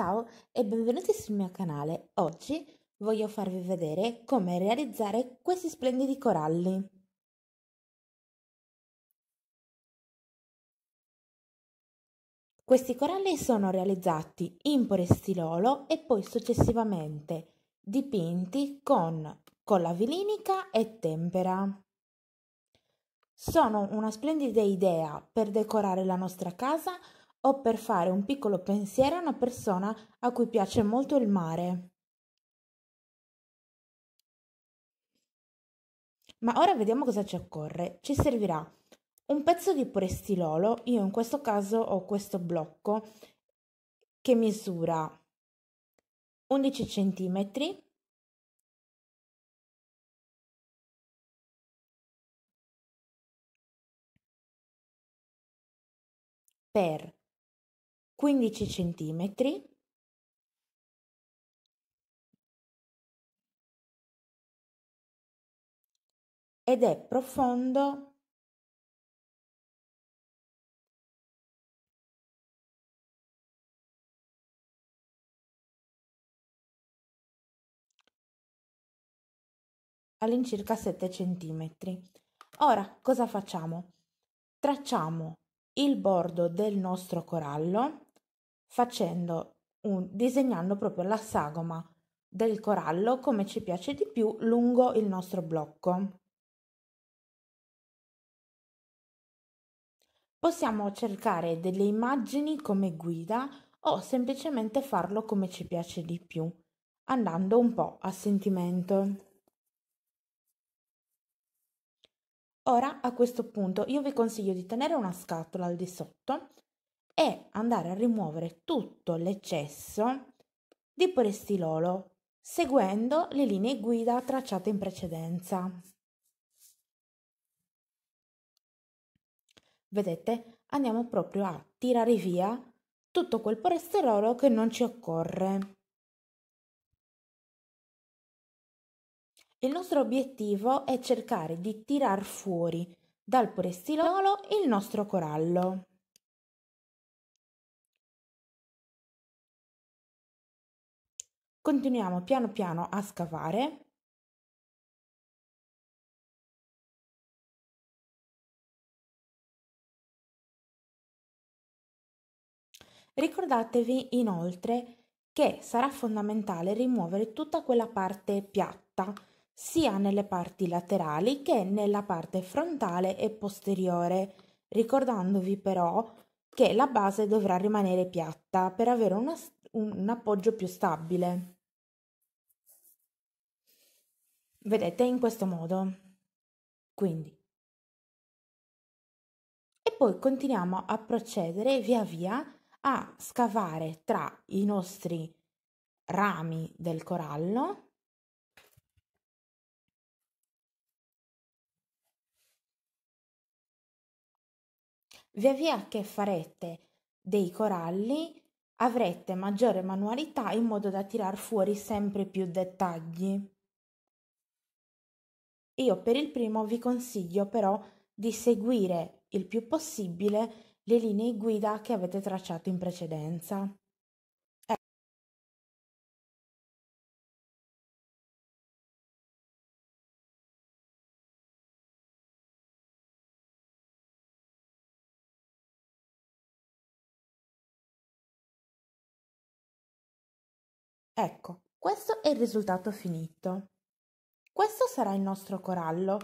Ciao e benvenuti sul mio canale. Oggi voglio farvi vedere come realizzare questi splendidi coralli. Questi coralli sono realizzati in porestilolo e poi successivamente dipinti con colla vilinica e tempera. Sono una splendida idea per decorare la nostra casa o per fare un piccolo pensiero a una persona a cui piace molto il mare. Ma ora vediamo cosa ci occorre. Ci servirà un pezzo di porestilolo, io in questo caso ho questo blocco che misura 11 cm per 15 centimetri ed è profondo 7 centimetri. Ora cosa facciamo? Tracciamo il bordo del nostro corallo facendo un, disegnando proprio la sagoma del corallo come ci piace di più lungo il nostro blocco. Possiamo cercare delle immagini come guida o semplicemente farlo come ci piace di più, andando un po' a sentimento. Ora, a questo punto, io vi consiglio di tenere una scatola al di sotto e andare a rimuovere tutto l'eccesso di porestilolo seguendo le linee guida tracciate in precedenza. Vedete, andiamo proprio a tirare via tutto quel polesterolo che non ci occorre. Il nostro obiettivo è cercare di tirar fuori dal porestilolo il nostro corallo. Continuiamo piano piano a scavare Ricordatevi inoltre che sarà fondamentale rimuovere tutta quella parte piatta, sia nelle parti laterali che nella parte frontale e posteriore, ricordandovi però che la base dovrà rimanere piatta per avere una, un, un appoggio più stabile. Vedete, in questo modo. Quindi. E poi continuiamo a procedere via via a scavare tra i nostri rami del corallo via via che farete dei coralli avrete maggiore manualità in modo da tirar fuori sempre più dettagli. Io per il primo vi consiglio però di seguire il più possibile le linee guida che avete tracciato in precedenza. Ecco, questo è il risultato finito. Questo sarà il nostro corallo.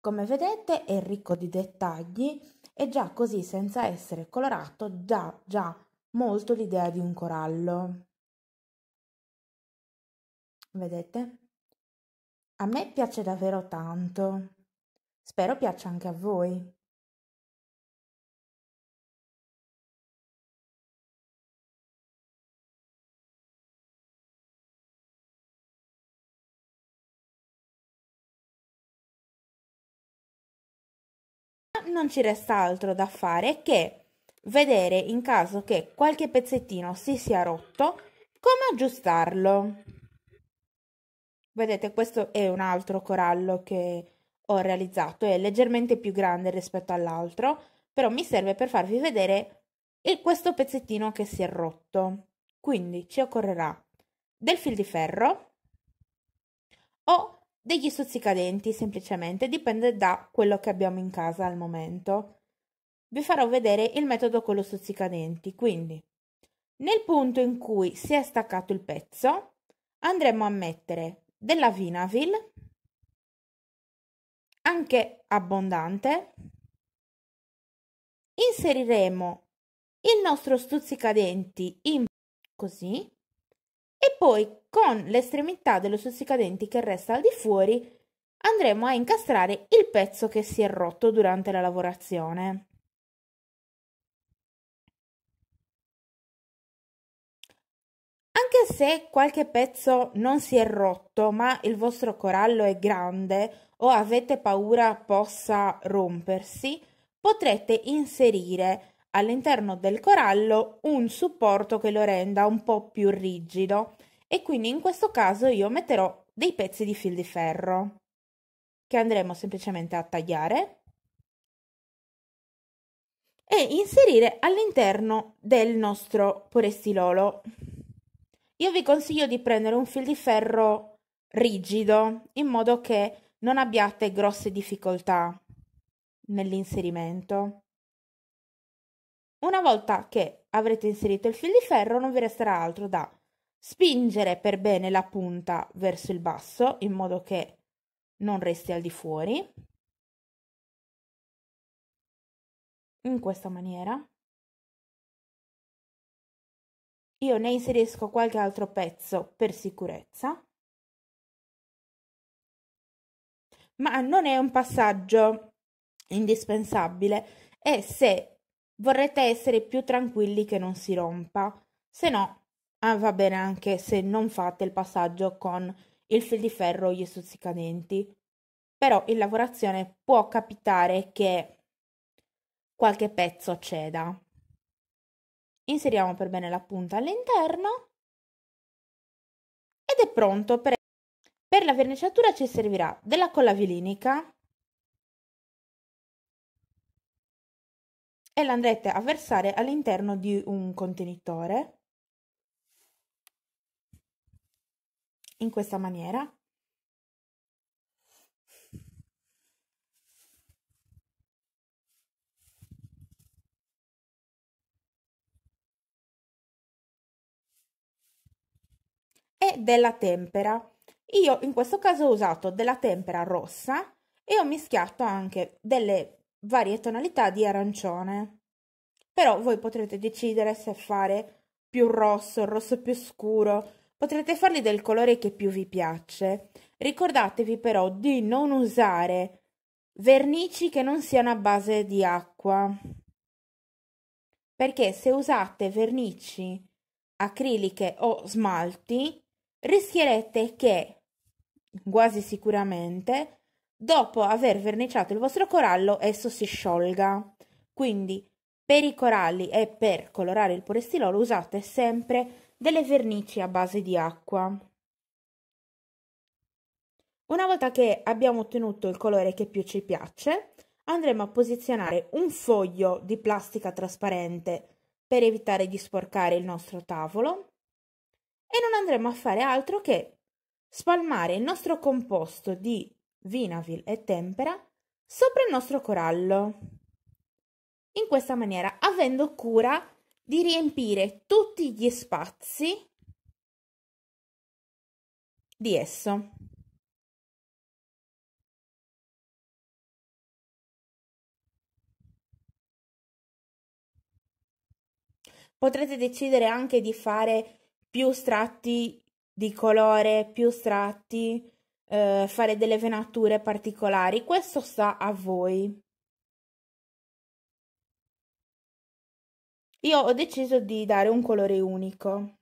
Come vedete è ricco di dettagli e già così senza essere colorato dà già, già molto l'idea di un corallo. Vedete? A me piace davvero tanto. Spero piaccia anche a voi. non ci resta altro da fare che vedere in caso che qualche pezzettino si sia rotto, come aggiustarlo. Vedete, questo è un altro corallo che ho realizzato, è leggermente più grande rispetto all'altro, però mi serve per farvi vedere il, questo pezzettino che si è rotto. Quindi ci occorrerà del fil di ferro o degli stuzzicadenti semplicemente, dipende da quello che abbiamo in casa al momento. Vi farò vedere il metodo con lo stuzzicadenti, quindi nel punto in cui si è staccato il pezzo andremo a mettere della vinavil, anche abbondante, inseriremo il nostro stuzzicadenti in così e poi con l'estremità dello stuzzicadenti che resta al di fuori andremo a incastrare il pezzo che si è rotto durante la lavorazione. Anche se qualche pezzo non si è rotto, ma il vostro corallo è grande o avete paura possa rompersi, potrete inserire all'interno del corallo un supporto che lo renda un po' più rigido e quindi in questo caso io metterò dei pezzi di fil di ferro che andremo semplicemente a tagliare e inserire all'interno del nostro porestilolo. Io vi consiglio di prendere un fil di ferro rigido in modo che non abbiate grosse difficoltà nell'inserimento. Una volta che avrete inserito il fil di ferro non vi resterà altro da spingere per bene la punta verso il basso in modo che non resti al di fuori, in questa maniera. Io ne inserisco qualche altro pezzo per sicurezza. ma non è un passaggio indispensabile e se vorrete essere più tranquilli che non si rompa, se no Ah, va bene anche se non fate il passaggio con il fil di ferro o gli stuzzicadenti. Però in lavorazione può capitare che qualche pezzo ceda. Inseriamo per bene la punta all'interno ed è pronto. Per, per la verniciatura ci servirà della colla vilinica e l'andrete a versare all'interno di un contenitore in questa maniera. E della tempera. Io in questo caso ho usato della tempera rossa e ho mischiato anche delle varie tonalità di arancione. Però voi potrete decidere se fare più rosso, rosso più scuro, Potrete farli del colore che più vi piace. Ricordatevi però di non usare vernici che non siano a base di acqua. Perché se usate vernici acriliche o smalti, rischierete che, quasi sicuramente, dopo aver verniciato il vostro corallo, esso si sciolga. Quindi, per i coralli e per colorare il porestilolo usate sempre delle vernici a base di acqua. Una volta che abbiamo ottenuto il colore che più ci piace, andremo a posizionare un foglio di plastica trasparente per evitare di sporcare il nostro tavolo e non andremo a fare altro che spalmare il nostro composto di vinavil e tempera sopra il nostro corallo. In questa maniera, avendo cura di riempire tutti gli spazi di esso. Potrete decidere anche di fare più strati di colore, più strati, eh, fare delle venature particolari. Questo sta a voi. Io ho deciso di dare un colore unico.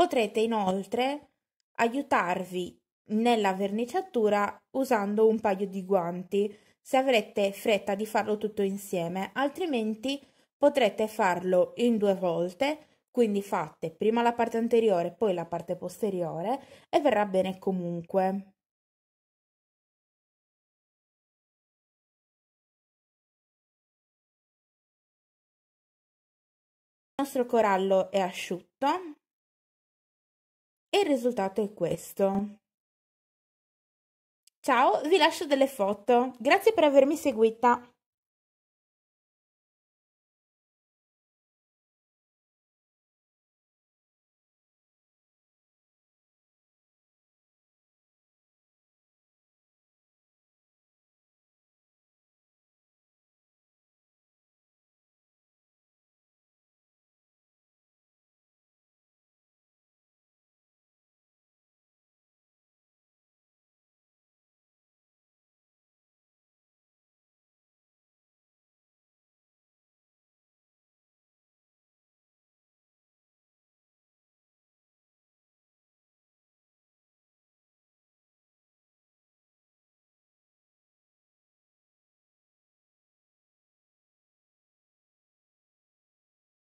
Potrete inoltre aiutarvi nella verniciatura usando un paio di guanti se avrete fretta di farlo tutto insieme, altrimenti potrete farlo in due volte, quindi fate prima la parte anteriore, poi la parte posteriore e verrà bene comunque. Il nostro corallo è asciutto, e il risultato è questo. Ciao, vi lascio delle foto. Grazie per avermi seguita.